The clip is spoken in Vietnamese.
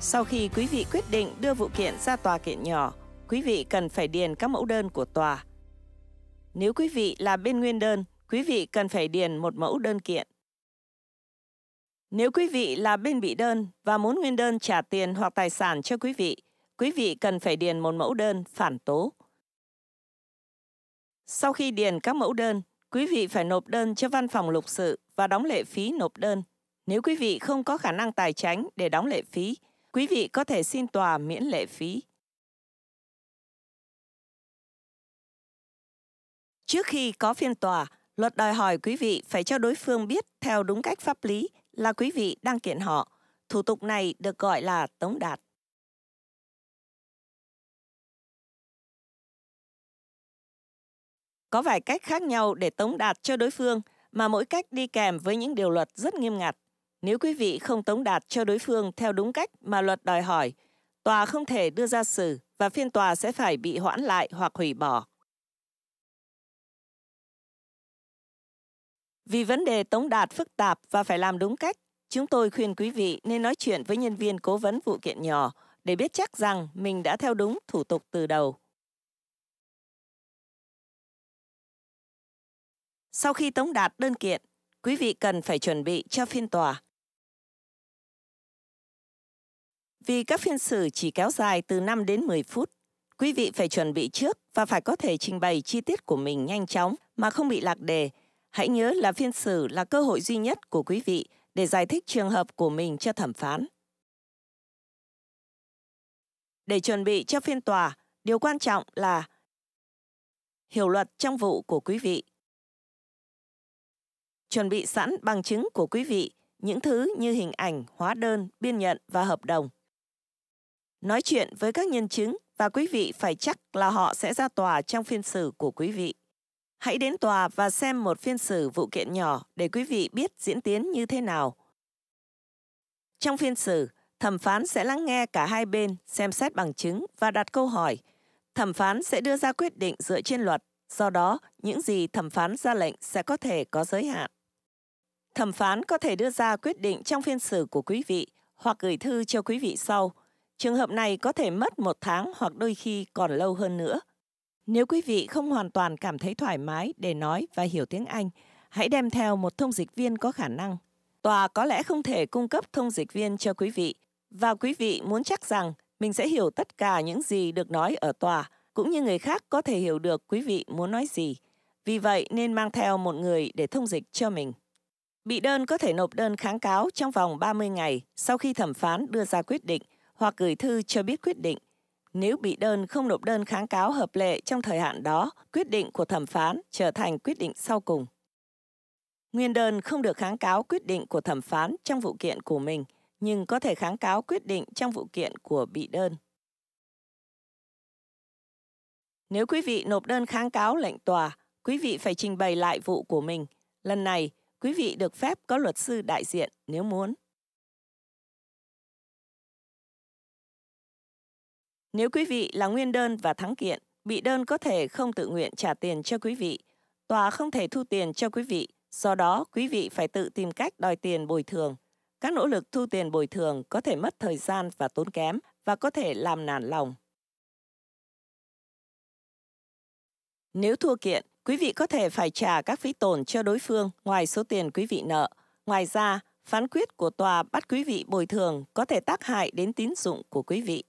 Sau khi quý vị quyết định đưa vụ kiện ra tòa kiện nhỏ, quý vị cần phải điền các mẫu đơn của tòa. Nếu quý vị là bên nguyên đơn, quý vị cần phải điền một mẫu đơn kiện. Nếu quý vị là bên bị đơn và muốn nguyên đơn trả tiền hoặc tài sản cho quý vị, quý vị cần phải điền một mẫu đơn phản tố. Sau khi điền các mẫu đơn, quý vị phải nộp đơn cho văn phòng lục sự và đóng lệ phí nộp đơn. Nếu quý vị không có khả năng tài chính để đóng lệ phí, Quý vị có thể xin tòa miễn lệ phí. Trước khi có phiên tòa, luật đòi hỏi quý vị phải cho đối phương biết theo đúng cách pháp lý là quý vị đang kiện họ. Thủ tục này được gọi là tống đạt. Có vài cách khác nhau để tống đạt cho đối phương mà mỗi cách đi kèm với những điều luật rất nghiêm ngặt. Nếu quý vị không tống đạt cho đối phương theo đúng cách mà luật đòi hỏi, tòa không thể đưa ra xử và phiên tòa sẽ phải bị hoãn lại hoặc hủy bỏ. Vì vấn đề tống đạt phức tạp và phải làm đúng cách, chúng tôi khuyên quý vị nên nói chuyện với nhân viên cố vấn vụ kiện nhỏ để biết chắc rằng mình đã theo đúng thủ tục từ đầu. Sau khi tống đạt đơn kiện, quý vị cần phải chuẩn bị cho phiên tòa. Vì các phiên xử chỉ kéo dài từ 5 đến 10 phút, quý vị phải chuẩn bị trước và phải có thể trình bày chi tiết của mình nhanh chóng mà không bị lạc đề. Hãy nhớ là phiên xử là cơ hội duy nhất của quý vị để giải thích trường hợp của mình cho thẩm phán. Để chuẩn bị cho phiên tòa, điều quan trọng là hiểu luật trong vụ của quý vị. Chuẩn bị sẵn bằng chứng của quý vị, những thứ như hình ảnh, hóa đơn, biên nhận và hợp đồng nói chuyện với các nhân chứng và quý vị phải chắc là họ sẽ ra tòa trong phiên xử của quý vị. Hãy đến tòa và xem một phiên xử vụ kiện nhỏ để quý vị biết diễn tiến như thế nào. Trong phiên xử, thẩm phán sẽ lắng nghe cả hai bên, xem xét bằng chứng và đặt câu hỏi. Thẩm phán sẽ đưa ra quyết định dựa trên luật, do đó những gì thẩm phán ra lệnh sẽ có thể có giới hạn. Thẩm phán có thể đưa ra quyết định trong phiên xử của quý vị hoặc gửi thư cho quý vị sau – Trường hợp này có thể mất một tháng hoặc đôi khi còn lâu hơn nữa. Nếu quý vị không hoàn toàn cảm thấy thoải mái để nói và hiểu tiếng Anh, hãy đem theo một thông dịch viên có khả năng. Tòa có lẽ không thể cung cấp thông dịch viên cho quý vị, và quý vị muốn chắc rằng mình sẽ hiểu tất cả những gì được nói ở tòa, cũng như người khác có thể hiểu được quý vị muốn nói gì. Vì vậy nên mang theo một người để thông dịch cho mình. Bị đơn có thể nộp đơn kháng cáo trong vòng 30 ngày sau khi thẩm phán đưa ra quyết định – hoặc gửi thư cho biết quyết định. Nếu bị đơn không nộp đơn kháng cáo hợp lệ trong thời hạn đó, quyết định của thẩm phán trở thành quyết định sau cùng. Nguyên đơn không được kháng cáo quyết định của thẩm phán trong vụ kiện của mình, nhưng có thể kháng cáo quyết định trong vụ kiện của bị đơn. Nếu quý vị nộp đơn kháng cáo lệnh tòa, quý vị phải trình bày lại vụ của mình. Lần này, quý vị được phép có luật sư đại diện nếu muốn. Nếu quý vị là nguyên đơn và thắng kiện, bị đơn có thể không tự nguyện trả tiền cho quý vị. Tòa không thể thu tiền cho quý vị, do đó quý vị phải tự tìm cách đòi tiền bồi thường. Các nỗ lực thu tiền bồi thường có thể mất thời gian và tốn kém và có thể làm nản lòng. Nếu thua kiện, quý vị có thể phải trả các phí tổn cho đối phương ngoài số tiền quý vị nợ. Ngoài ra, phán quyết của tòa bắt quý vị bồi thường có thể tác hại đến tín dụng của quý vị.